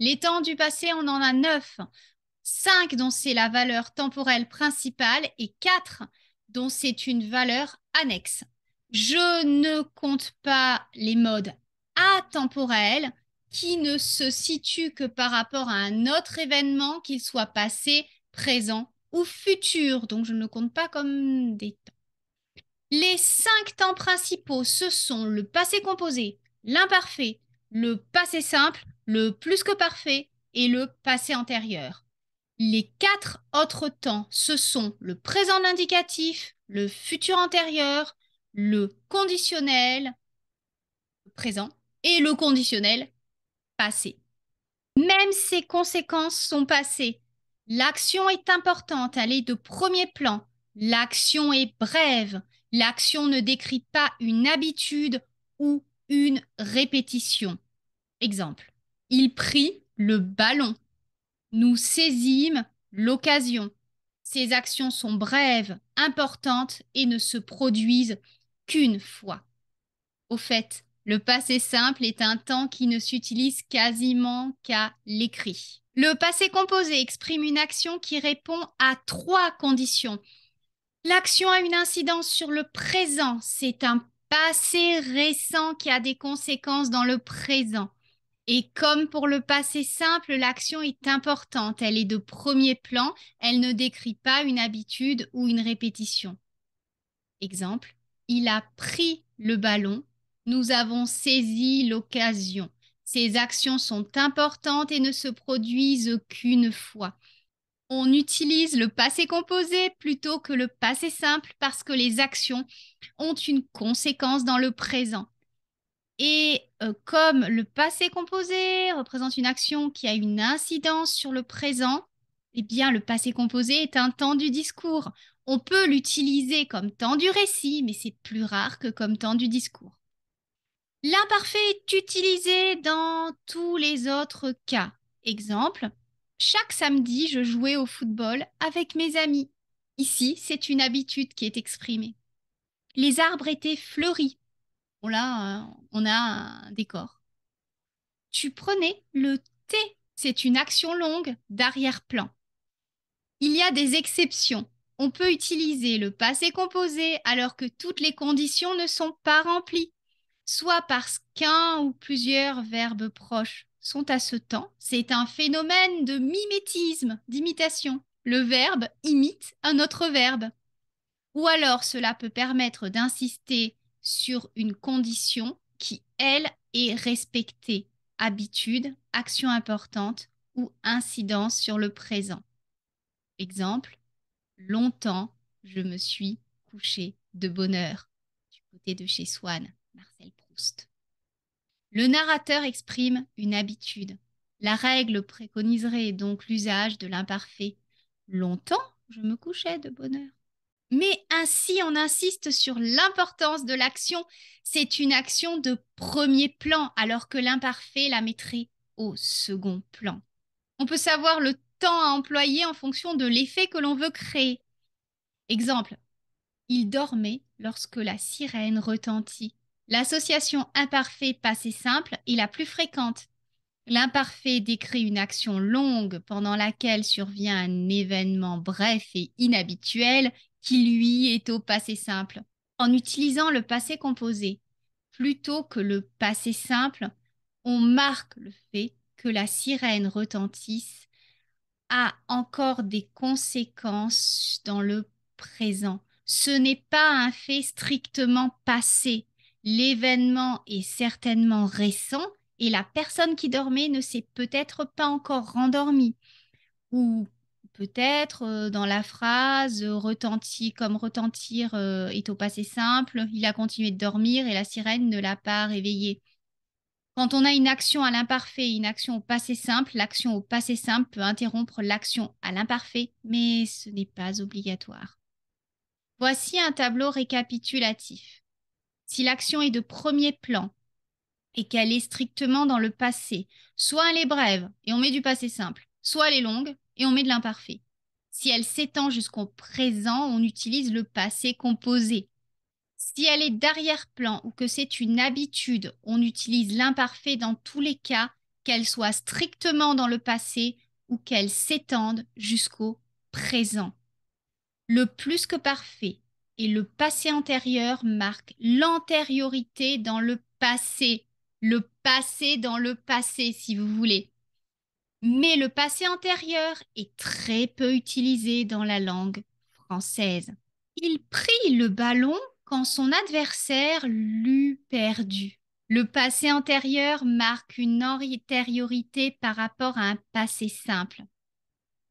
Les temps du passé, on en a neuf. 5 dont c'est la valeur temporelle principale et 4 dont c'est une valeur annexe. Je ne compte pas les modes atemporels qui ne se situent que par rapport à un autre événement, qu'il soit passé, présent ou futur. Donc je ne compte pas comme des temps. Les cinq temps principaux, ce sont le passé composé, l'imparfait, le passé simple, le plus que parfait et le passé antérieur. Les quatre autres temps, ce sont le présent indicatif, le futur antérieur, le conditionnel présent et le conditionnel passé. Même ces conséquences sont passées. L'action est importante, elle est de premier plan. L'action est brève. L'action ne décrit pas une habitude ou une répétition. Exemple. Il prit le ballon. Nous saisîmes l'occasion. Ces actions sont brèves, importantes et ne se produisent qu'une fois. Au fait, le passé simple est un temps qui ne s'utilise quasiment qu'à l'écrit. Le passé composé exprime une action qui répond à trois conditions. L'action a une incidence sur le présent, c'est un passé récent qui a des conséquences dans le présent. Et comme pour le passé simple, l'action est importante, elle est de premier plan, elle ne décrit pas une habitude ou une répétition. Exemple, il a pris le ballon, nous avons saisi l'occasion. Ces actions sont importantes et ne se produisent qu'une fois. On utilise le passé composé plutôt que le passé simple parce que les actions ont une conséquence dans le présent. Et euh, comme le passé composé représente une action qui a une incidence sur le présent, eh bien, le passé composé est un temps du discours. On peut l'utiliser comme temps du récit, mais c'est plus rare que comme temps du discours. L'imparfait est utilisé dans tous les autres cas. Exemple, chaque samedi, je jouais au football avec mes amis. Ici, c'est une habitude qui est exprimée. Les arbres étaient fleuris là, on a un décor. Tu prenais le T. C'est une action longue d'arrière-plan. Il y a des exceptions. On peut utiliser le passé composé alors que toutes les conditions ne sont pas remplies, soit parce qu'un ou plusieurs verbes proches sont à ce temps. C'est un phénomène de mimétisme, d'imitation. Le verbe imite un autre verbe. Ou alors cela peut permettre d'insister sur une condition qui, elle, est respectée. Habitude, action importante ou incidence sur le présent. Exemple, longtemps, je me suis couché de bonheur. » du côté de chez Swann, Marcel Proust. Le narrateur exprime une habitude. La règle préconiserait donc l'usage de l'imparfait. Longtemps, je me couchais de bonheur. Mais ainsi, on insiste sur l'importance de l'action. C'est une action de premier plan, alors que l'imparfait la mettrait au second plan. On peut savoir le temps à employer en fonction de l'effet que l'on veut créer. Exemple, il dormait lorsque la sirène retentit. L'association imparfait passé simple est la plus fréquente. L'imparfait décrit une action longue pendant laquelle survient un événement bref et inhabituel qui lui est au passé simple. En utilisant le passé composé plutôt que le passé simple, on marque le fait que la sirène retentisse a encore des conséquences dans le présent. Ce n'est pas un fait strictement passé. L'événement est certainement récent et la personne qui dormait ne s'est peut-être pas encore rendormie ou peut-être euh, dans la phrase euh, retentit comme retentir euh, est au passé simple, il a continué de dormir et la sirène ne l'a pas réveillé. Quand on a une action à l'imparfait et une action au passé simple, l'action au passé simple peut interrompre l'action à l'imparfait, mais ce n'est pas obligatoire. Voici un tableau récapitulatif. Si l'action est de premier plan et qu'elle est strictement dans le passé, soit elle est brève et on met du passé simple, soit elle est longue et on met de l'imparfait. Si elle s'étend jusqu'au présent, on utilise le passé composé. Si elle est d'arrière-plan ou que c'est une habitude, on utilise l'imparfait dans tous les cas, qu'elle soit strictement dans le passé ou qu'elle s'étende jusqu'au présent. Le plus que parfait et le passé antérieur marquent l'antériorité dans le passé, le passé dans le passé si vous voulez mais le passé antérieur est très peu utilisé dans la langue française. Il prit le ballon quand son adversaire l'eut perdu. Le passé antérieur marque une antériorité par rapport à un passé simple.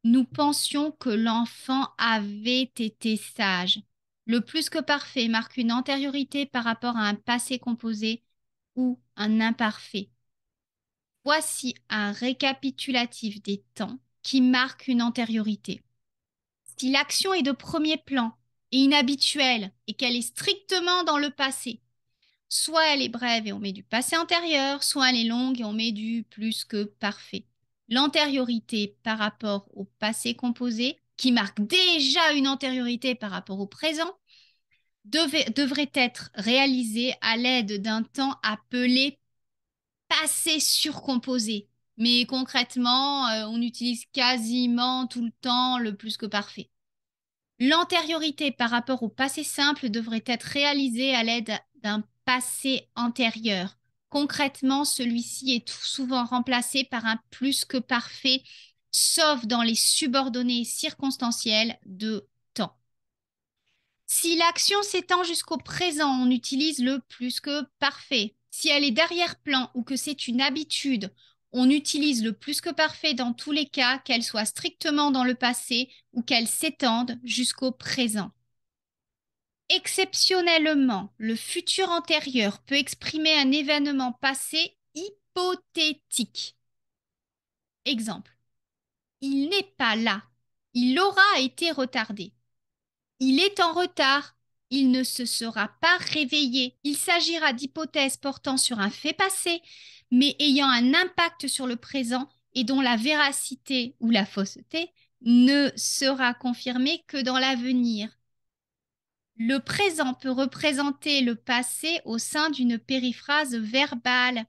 Nous pensions que l'enfant avait été sage. Le plus que parfait marque une antériorité par rapport à un passé composé ou un imparfait. Voici un récapitulatif des temps qui marque une antériorité. Si l'action est de premier plan et inhabituelle et qu'elle est strictement dans le passé, soit elle est brève et on met du passé antérieur, soit elle est longue et on met du plus que parfait. L'antériorité par rapport au passé composé, qui marque déjà une antériorité par rapport au présent, devrait être réalisée à l'aide d'un temps appelé passé surcomposé. Mais concrètement, euh, on utilise quasiment tout le temps le plus que parfait. L'antériorité par rapport au passé simple devrait être réalisée à l'aide d'un passé antérieur. Concrètement, celui-ci est souvent remplacé par un plus que parfait, sauf dans les subordonnées circonstancielles de temps. Si l'action s'étend jusqu'au présent, on utilise le plus que parfait. Si elle est d'arrière-plan ou que c'est une habitude, on utilise le plus que parfait dans tous les cas, qu'elle soit strictement dans le passé ou qu'elle s'étende jusqu'au présent. Exceptionnellement, le futur antérieur peut exprimer un événement passé hypothétique. Exemple. Il n'est pas là. Il aura été retardé. Il est en retard il ne se sera pas réveillé. Il s'agira d'hypothèses portant sur un fait passé, mais ayant un impact sur le présent et dont la véracité ou la fausseté ne sera confirmée que dans l'avenir. Le présent peut représenter le passé au sein d'une périphrase verbale.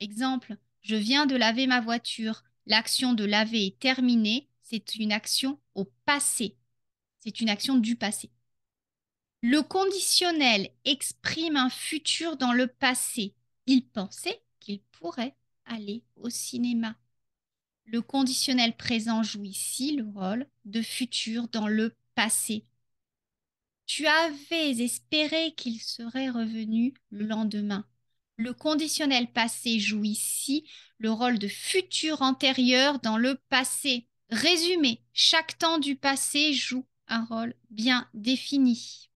Exemple, je viens de laver ma voiture. L'action de laver est terminée. C'est une action au passé. C'est une action du passé. Le conditionnel exprime un futur dans le passé. Il pensait qu'il pourrait aller au cinéma. Le conditionnel présent joue ici le rôle de futur dans le passé. Tu avais espéré qu'il serait revenu le lendemain. Le conditionnel passé joue ici le rôle de futur antérieur dans le passé. Résumé, chaque temps du passé joue un rôle bien défini.